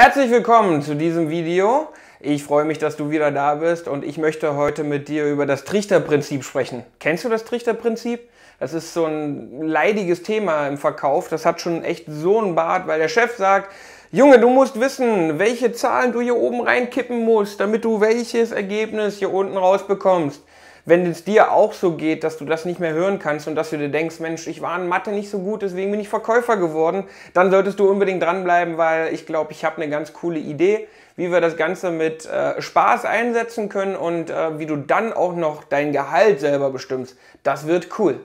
Herzlich willkommen zu diesem Video. Ich freue mich, dass du wieder da bist und ich möchte heute mit dir über das Trichterprinzip sprechen. Kennst du das Trichterprinzip? Das ist so ein leidiges Thema im Verkauf. Das hat schon echt so einen Bart, weil der Chef sagt, Junge, du musst wissen, welche Zahlen du hier oben reinkippen musst, damit du welches Ergebnis hier unten rausbekommst. Wenn es dir auch so geht, dass du das nicht mehr hören kannst und dass du dir denkst, Mensch, ich war in Mathe nicht so gut, deswegen bin ich Verkäufer geworden, dann solltest du unbedingt dranbleiben, weil ich glaube, ich habe eine ganz coole Idee, wie wir das Ganze mit äh, Spaß einsetzen können und äh, wie du dann auch noch dein Gehalt selber bestimmst. Das wird cool.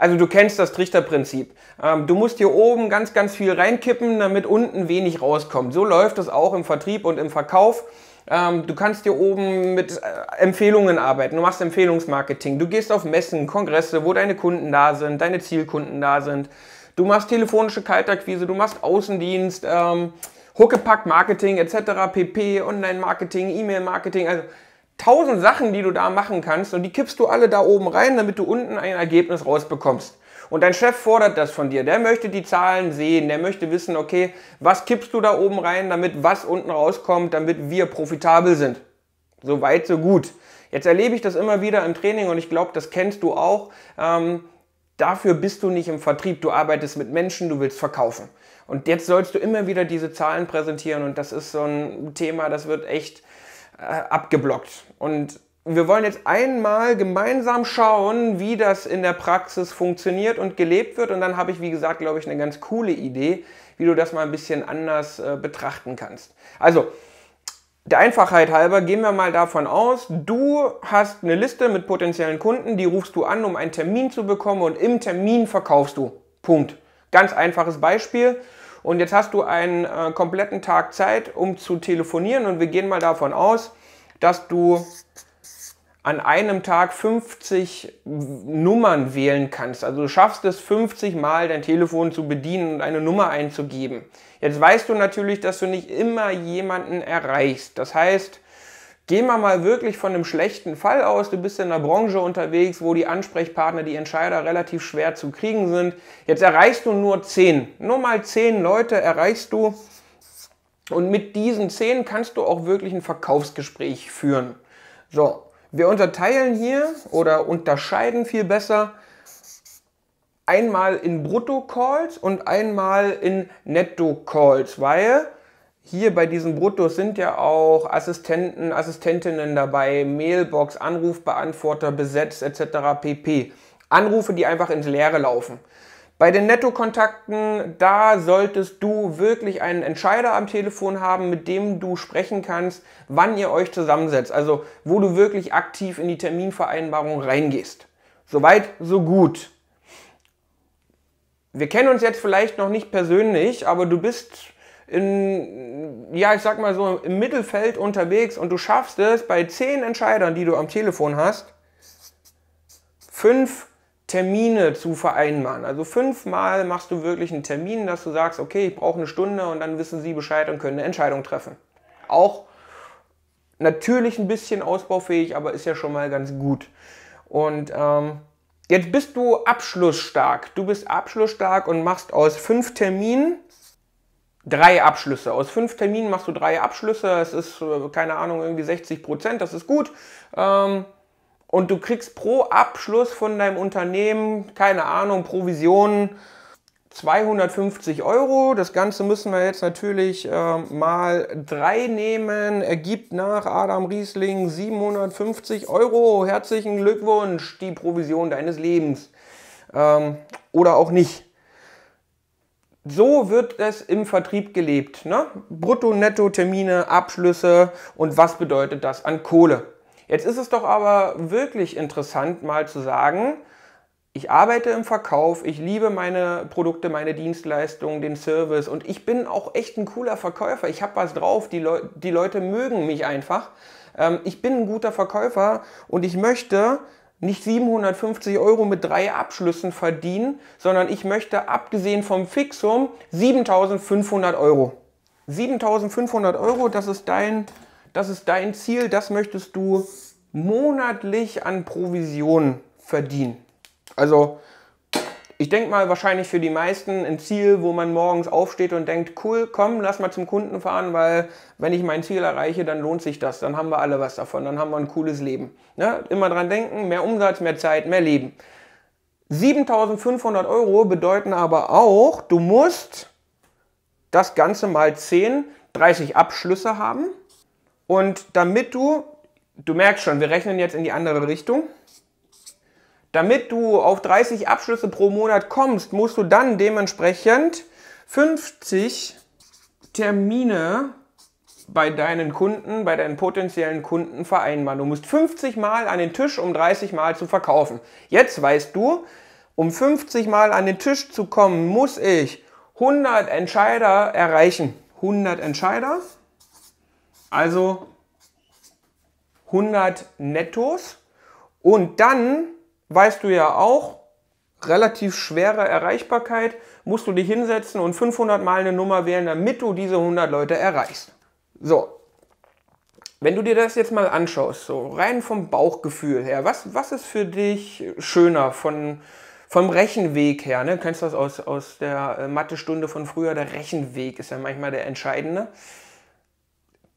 Also du kennst das Trichterprinzip. Ähm, du musst hier oben ganz, ganz viel reinkippen, damit unten wenig rauskommt. So läuft es auch im Vertrieb und im Verkauf. Ähm, du kannst hier oben mit äh, Empfehlungen arbeiten. Du machst Empfehlungsmarketing. Du gehst auf Messen, Kongresse, wo deine Kunden da sind, deine Zielkunden da sind. Du machst telefonische Kaltakquise, du machst Außendienst, ähm, Huckepack-Marketing etc. pp, Online-Marketing, E-Mail-Marketing. Also tausend Sachen, die du da machen kannst und die kippst du alle da oben rein, damit du unten ein Ergebnis rausbekommst. Und dein Chef fordert das von dir. Der möchte die Zahlen sehen, der möchte wissen, okay, was kippst du da oben rein, damit was unten rauskommt, damit wir profitabel sind. So weit, so gut. Jetzt erlebe ich das immer wieder im Training und ich glaube, das kennst du auch. Ähm, dafür bist du nicht im Vertrieb. Du arbeitest mit Menschen, du willst verkaufen. Und jetzt sollst du immer wieder diese Zahlen präsentieren und das ist so ein Thema, das wird echt äh, abgeblockt. Und wir wollen jetzt einmal gemeinsam schauen, wie das in der Praxis funktioniert und gelebt wird. Und dann habe ich, wie gesagt, glaube ich, eine ganz coole Idee, wie du das mal ein bisschen anders äh, betrachten kannst. Also, der Einfachheit halber gehen wir mal davon aus, du hast eine Liste mit potenziellen Kunden, die rufst du an, um einen Termin zu bekommen und im Termin verkaufst du. Punkt. Ganz einfaches Beispiel. Und jetzt hast du einen äh, kompletten Tag Zeit, um zu telefonieren. Und wir gehen mal davon aus, dass du an einem Tag 50 Nummern wählen kannst. Also du schaffst es 50 Mal dein Telefon zu bedienen und eine Nummer einzugeben. Jetzt weißt du natürlich, dass du nicht immer jemanden erreichst. Das heißt, Gehen wir mal wirklich von einem schlechten Fall aus. Du bist in einer Branche unterwegs, wo die Ansprechpartner, die Entscheider relativ schwer zu kriegen sind. Jetzt erreichst du nur zehn. Nur mal zehn Leute erreichst du. Und mit diesen zehn kannst du auch wirklich ein Verkaufsgespräch führen. So, wir unterteilen hier oder unterscheiden viel besser einmal in Brutto-Calls und einmal in Netto-Calls, weil hier bei diesem Bruttos sind ja auch Assistenten, Assistentinnen dabei, Mailbox, Anrufbeantworter besetzt etc. pp. Anrufe, die einfach ins Leere laufen. Bei den Nettokontakten, da solltest du wirklich einen Entscheider am Telefon haben, mit dem du sprechen kannst, wann ihr euch zusammensetzt. Also wo du wirklich aktiv in die Terminvereinbarung reingehst. Soweit, so gut. Wir kennen uns jetzt vielleicht noch nicht persönlich, aber du bist in, ja, ich sag mal so, im Mittelfeld unterwegs und du schaffst es, bei zehn Entscheidern, die du am Telefon hast, fünf Termine zu vereinbaren. Also fünfmal machst du wirklich einen Termin, dass du sagst, okay, ich brauche eine Stunde und dann wissen sie Bescheid und können eine Entscheidung treffen. Auch natürlich ein bisschen ausbaufähig, aber ist ja schon mal ganz gut. Und ähm, jetzt bist du abschlussstark. Du bist abschlussstark und machst aus fünf Terminen drei Abschlüsse. Aus fünf Terminen machst du drei Abschlüsse. Es ist, äh, keine Ahnung, irgendwie 60 Prozent, das ist gut. Ähm, und du kriegst pro Abschluss von deinem Unternehmen, keine Ahnung, Provisionen 250 Euro. Das Ganze müssen wir jetzt natürlich ähm, mal drei nehmen. Ergibt nach Adam Riesling 750 Euro. Herzlichen Glückwunsch, die Provision deines Lebens. Ähm, oder auch nicht so wird es im Vertrieb gelebt. Ne? Brutto, Netto, Termine, Abschlüsse und was bedeutet das an Kohle? Jetzt ist es doch aber wirklich interessant, mal zu sagen, ich arbeite im Verkauf, ich liebe meine Produkte, meine Dienstleistungen, den Service und ich bin auch echt ein cooler Verkäufer. Ich habe was drauf, die, Le die, Leute mögen mich einfach. Ähm, ich bin ein guter Verkäufer und ich möchte nicht 750 Euro mit drei Abschlüssen verdienen, sondern ich möchte abgesehen vom Fixum 7500 Euro. 7500 Euro, das ist dein, das ist dein Ziel, das möchtest du monatlich an Provisionen verdienen. Also ich denke mal, wahrscheinlich für die meisten ein Ziel, wo man morgens aufsteht und denkt, cool, komm, lass mal zum Kunden fahren, weil wenn ich mein Ziel erreiche, dann lohnt sich das, dann haben wir alle was davon, dann haben wir ein cooles Leben. Ne? Immer dran denken, mehr Umsatz, mehr Zeit, mehr Leben. 7500 Euro bedeuten aber auch, du musst das Ganze mal 10, 30 Abschlüsse haben. Und damit du, du merkst schon, wir rechnen jetzt in die andere Richtung, damit du auf 30 Abschlüsse pro Monat kommst, musst du dann dementsprechend 50 Termine bei deinen Kunden, bei deinen potenziellen Kunden vereinbaren. Du musst 50 Mal an den Tisch, um 30 Mal zu verkaufen. Jetzt weißt du, um 50 Mal an den Tisch zu kommen, muss ich 100 Entscheider erreichen. 100 Entscheider, also 100 Nettos. Und dann weißt du ja auch, relativ schwere Erreichbarkeit, musst du dich hinsetzen und 500 Mal eine Nummer wählen, damit du diese 100 Leute erreichst. So, wenn du dir das jetzt mal anschaust, so rein vom Bauchgefühl her, was, was ist für dich schöner von, vom Rechenweg her? Ne? Du kennst das aus, aus der äh, Mathestunde von früher, der Rechenweg ist ja manchmal der entscheidende.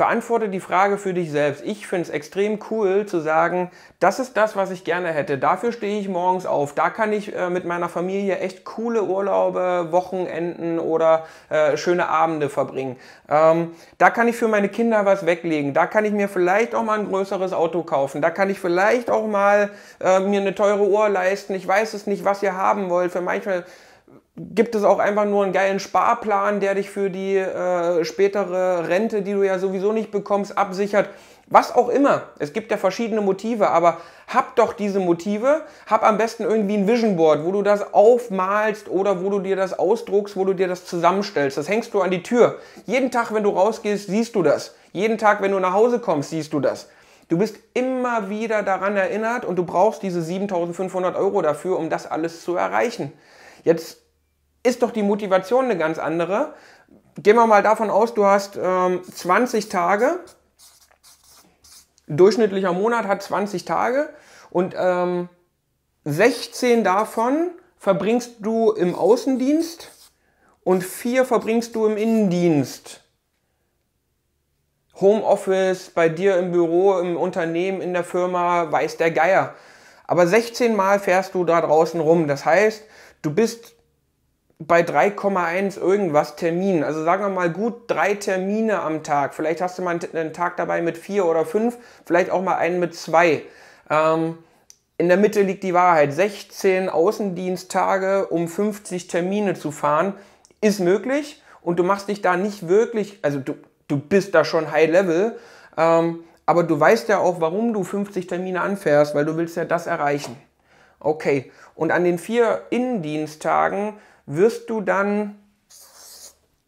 Beantworte die Frage für dich selbst. Ich finde es extrem cool zu sagen, das ist das, was ich gerne hätte. Dafür stehe ich morgens auf. Da kann ich äh, mit meiner Familie echt coole Urlaube, Wochenenden oder äh, schöne Abende verbringen. Ähm, da kann ich für meine Kinder was weglegen. Da kann ich mir vielleicht auch mal ein größeres Auto kaufen. Da kann ich vielleicht auch mal äh, mir eine teure Uhr leisten. Ich weiß es nicht, was ihr haben wollt. Für manche gibt es auch einfach nur einen geilen Sparplan, der dich für die äh, spätere Rente, die du ja sowieso nicht bekommst, absichert. Was auch immer. Es gibt ja verschiedene Motive, aber hab doch diese Motive. Hab am besten irgendwie ein Vision Board, wo du das aufmalst oder wo du dir das ausdruckst, wo du dir das zusammenstellst. Das hängst du an die Tür. Jeden Tag, wenn du rausgehst, siehst du das. Jeden Tag, wenn du nach Hause kommst, siehst du das. Du bist immer wieder daran erinnert und du brauchst diese 7500 Euro dafür, um das alles zu erreichen. Jetzt ist doch die Motivation eine ganz andere. Gehen wir mal davon aus, du hast ähm, 20 Tage, durchschnittlicher Monat hat 20 Tage und ähm, 16 davon verbringst du im Außendienst und 4 verbringst du im Innendienst. Homeoffice, bei dir im Büro, im Unternehmen, in der Firma, weiß der Geier. Aber 16 Mal fährst du da draußen rum. Das heißt, du bist bei 3,1 irgendwas Terminen. Also sagen wir mal gut drei Termine am Tag. Vielleicht hast du mal einen Tag dabei mit vier oder fünf, vielleicht auch mal einen mit zwei. Ähm, in der Mitte liegt die Wahrheit. 16 Außendiensttage, um 50 Termine zu fahren, ist möglich. Und du machst dich da nicht wirklich, also du, du bist da schon High Level, ähm, aber du weißt ja auch, warum du 50 Termine anfährst, weil du willst ja das erreichen. Okay, und an den vier Innendiensttagen wirst du dann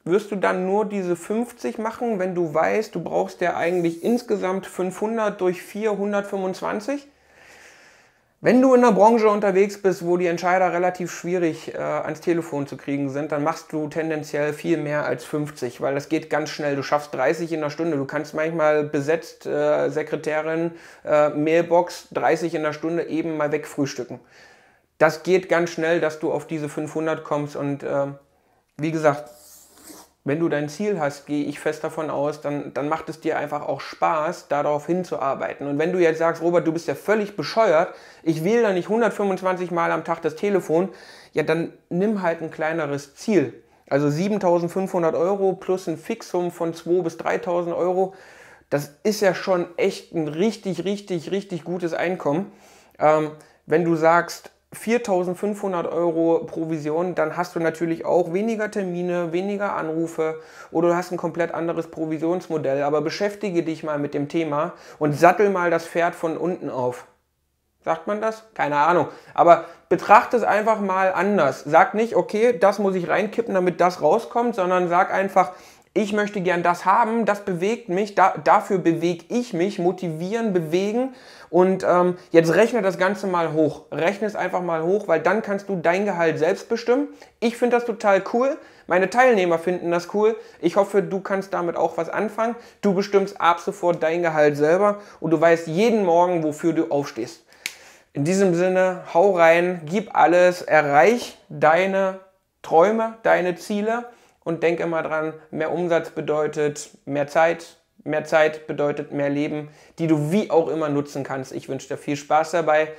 wirst du dann nur diese 50 machen, wenn du weißt, du brauchst ja eigentlich insgesamt 500 durch 425? Wenn du in einer Branche unterwegs bist, wo die Entscheider relativ schwierig äh, ans Telefon zu kriegen sind, dann machst du tendenziell viel mehr als 50, weil das geht ganz schnell. Du schaffst 30 in der Stunde. Du kannst manchmal besetzt äh, Sekretärin, äh, Mailbox 30 in der Stunde eben mal wegfrühstücken das geht ganz schnell, dass du auf diese 500 kommst. Und äh, wie gesagt, wenn du dein Ziel hast, gehe ich fest davon aus, dann, dann macht es dir einfach auch Spaß, darauf hinzuarbeiten. Und wenn du jetzt sagst, Robert, du bist ja völlig bescheuert, ich wähle da nicht 125 Mal am Tag das Telefon, ja, dann nimm halt ein kleineres Ziel. Also 7500 Euro plus ein Fixum von 2.000 bis 3.000 Euro, das ist ja schon echt ein richtig, richtig, richtig gutes Einkommen. Ähm, wenn du sagst, 4500 Euro Provision, dann hast du natürlich auch weniger Termine, weniger Anrufe oder du hast ein komplett anderes Provisionsmodell. Aber beschäftige dich mal mit dem Thema und sattel mal das Pferd von unten auf. Sagt man das? Keine Ahnung. Aber betrachte es einfach mal anders. Sag nicht, okay, das muss ich reinkippen, damit das rauskommt, sondern sag einfach, ich möchte gern das haben, das bewegt mich, da, dafür bewege ich mich, motivieren, bewegen. Und ähm, jetzt rechne das Ganze mal hoch. Rechne es einfach mal hoch, weil dann kannst du dein Gehalt selbst bestimmen. Ich finde das total cool. Meine Teilnehmer finden das cool. Ich hoffe, du kannst damit auch was anfangen. Du bestimmst ab sofort dein Gehalt selber und du weißt jeden Morgen, wofür du aufstehst. In diesem Sinne, hau rein, gib alles, erreich deine Träume, deine Ziele und denk immer dran, mehr Umsatz bedeutet mehr Zeit, mehr Zeit bedeutet mehr Leben, die du wie auch immer nutzen kannst. Ich wünsche dir viel Spaß dabei.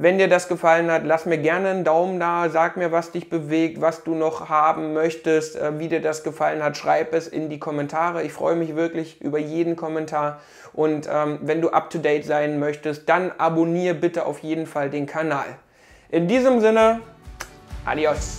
Wenn dir das gefallen hat, lass mir gerne einen Daumen da, sag mir, was dich bewegt, was du noch haben möchtest, äh, wie dir das gefallen hat, schreib es in die Kommentare. Ich freue mich wirklich über jeden Kommentar. Und ähm, wenn du up-to-date sein möchtest, dann abonniere bitte auf jeden Fall den Kanal. In diesem Sinne, adios.